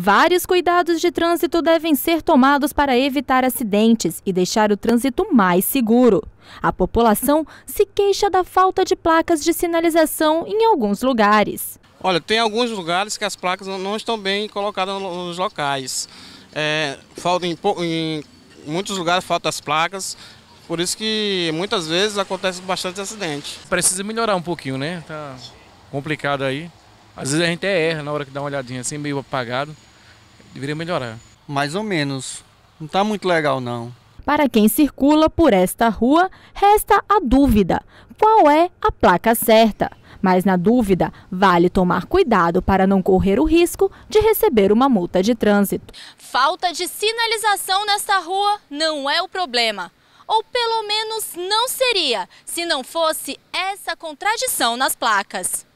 Vários cuidados de trânsito devem ser tomados para evitar acidentes e deixar o trânsito mais seguro. A população se queixa da falta de placas de sinalização em alguns lugares. Olha, tem alguns lugares que as placas não estão bem colocadas nos locais. É, falta em, em muitos lugares faltam as placas, por isso que muitas vezes acontece bastante acidente. Precisa melhorar um pouquinho, né? Tá complicado aí. Às vezes a gente até erra na hora que dá uma olhadinha assim, meio apagado. Deveria melhorar. Mais ou menos. Não está muito legal, não. Para quem circula por esta rua, resta a dúvida: qual é a placa certa? Mas na dúvida, vale tomar cuidado para não correr o risco de receber uma multa de trânsito. Falta de sinalização nesta rua não é o problema. Ou pelo menos não seria, se não fosse essa contradição nas placas.